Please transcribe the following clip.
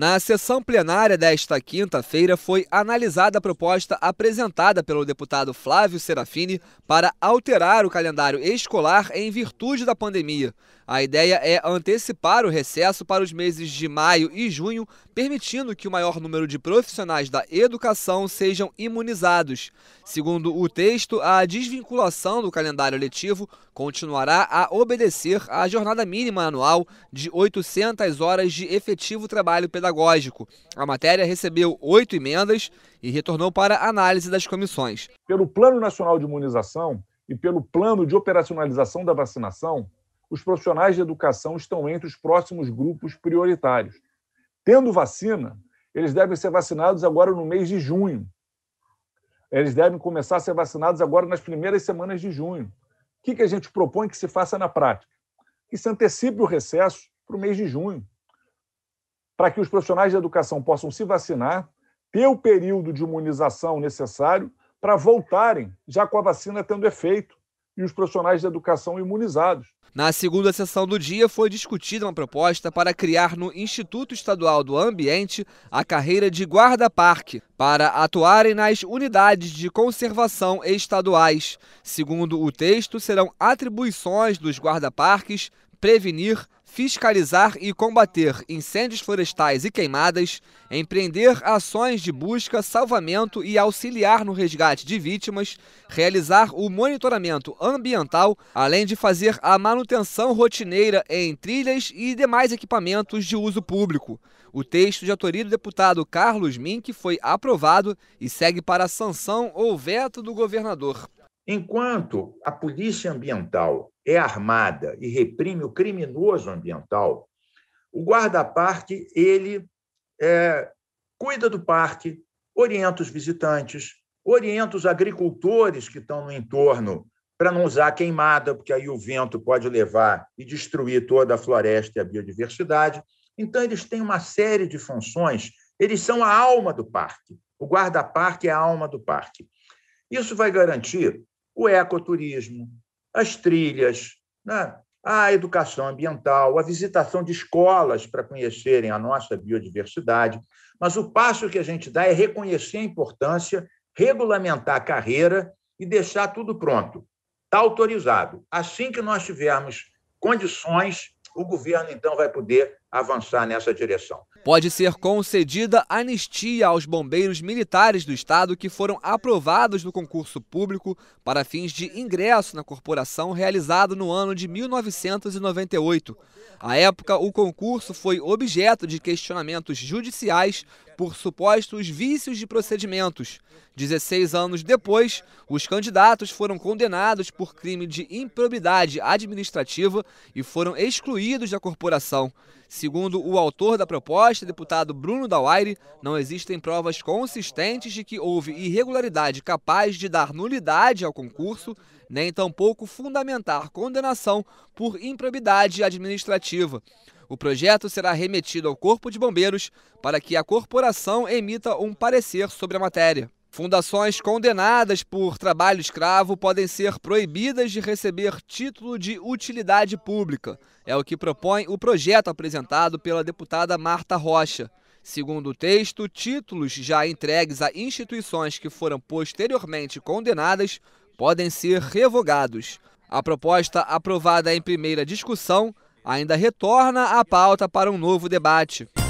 Na sessão plenária desta quinta-feira foi analisada a proposta apresentada pelo deputado Flávio Serafini para alterar o calendário escolar em virtude da pandemia. A ideia é antecipar o recesso para os meses de maio e junho, permitindo que o maior número de profissionais da educação sejam imunizados. Segundo o texto, a desvinculação do calendário letivo continuará a obedecer à jornada mínima anual de 800 horas de efetivo trabalho pedagógico. A matéria recebeu oito emendas e retornou para análise das comissões. Pelo Plano Nacional de Imunização e pelo Plano de Operacionalização da Vacinação, os profissionais de educação estão entre os próximos grupos prioritários. Tendo vacina, eles devem ser vacinados agora no mês de junho. Eles devem começar a ser vacinados agora nas primeiras semanas de junho. O que, que a gente propõe que se faça na prática? Que se antecipe o recesso para o mês de junho, para que os profissionais de educação possam se vacinar, ter o período de imunização necessário para voltarem já com a vacina tendo efeito e os profissionais de educação imunizados. Na segunda sessão do dia, foi discutida uma proposta para criar no Instituto Estadual do Ambiente a carreira de guarda-parque para atuarem nas unidades de conservação estaduais. Segundo o texto, serão atribuições dos guarda-parques prevenir fiscalizar e combater incêndios florestais e queimadas, empreender ações de busca, salvamento e auxiliar no resgate de vítimas, realizar o monitoramento ambiental, além de fazer a manutenção rotineira em trilhas e demais equipamentos de uso público. O texto de autoria do deputado Carlos Mink foi aprovado e segue para sanção ou veto do governador. Enquanto a polícia ambiental é armada e reprime o criminoso ambiental, o guarda-parque ele é, cuida do parque, orienta os visitantes, orienta os agricultores que estão no entorno para não usar queimada, porque aí o vento pode levar e destruir toda a floresta e a biodiversidade. Então, eles têm uma série de funções, eles são a alma do parque. O guarda-parque é a alma do parque. Isso vai garantir o ecoturismo, as trilhas, né? a educação ambiental, a visitação de escolas para conhecerem a nossa biodiversidade. Mas o passo que a gente dá é reconhecer a importância, regulamentar a carreira e deixar tudo pronto. Está autorizado. Assim que nós tivermos condições, o governo então vai poder avançar nessa direção pode ser concedida anistia aos bombeiros militares do Estado que foram aprovados no concurso público para fins de ingresso na corporação realizado no ano de 1998. À época, o concurso foi objeto de questionamentos judiciais por supostos vícios de procedimentos. 16 anos depois, os candidatos foram condenados por crime de improbidade administrativa e foram excluídos da corporação. Segundo o autor da proposta, deputado Bruno Dauaire, não existem provas consistentes de que houve irregularidade capaz de dar nulidade ao concurso, nem tampouco fundamentar condenação por improbidade administrativa. O projeto será remetido ao Corpo de Bombeiros para que a corporação emita um parecer sobre a matéria. Fundações condenadas por trabalho escravo podem ser proibidas de receber título de utilidade pública. É o que propõe o projeto apresentado pela deputada Marta Rocha. Segundo o texto, títulos já entregues a instituições que foram posteriormente condenadas podem ser revogados. A proposta aprovada em primeira discussão ainda retorna à pauta para um novo debate.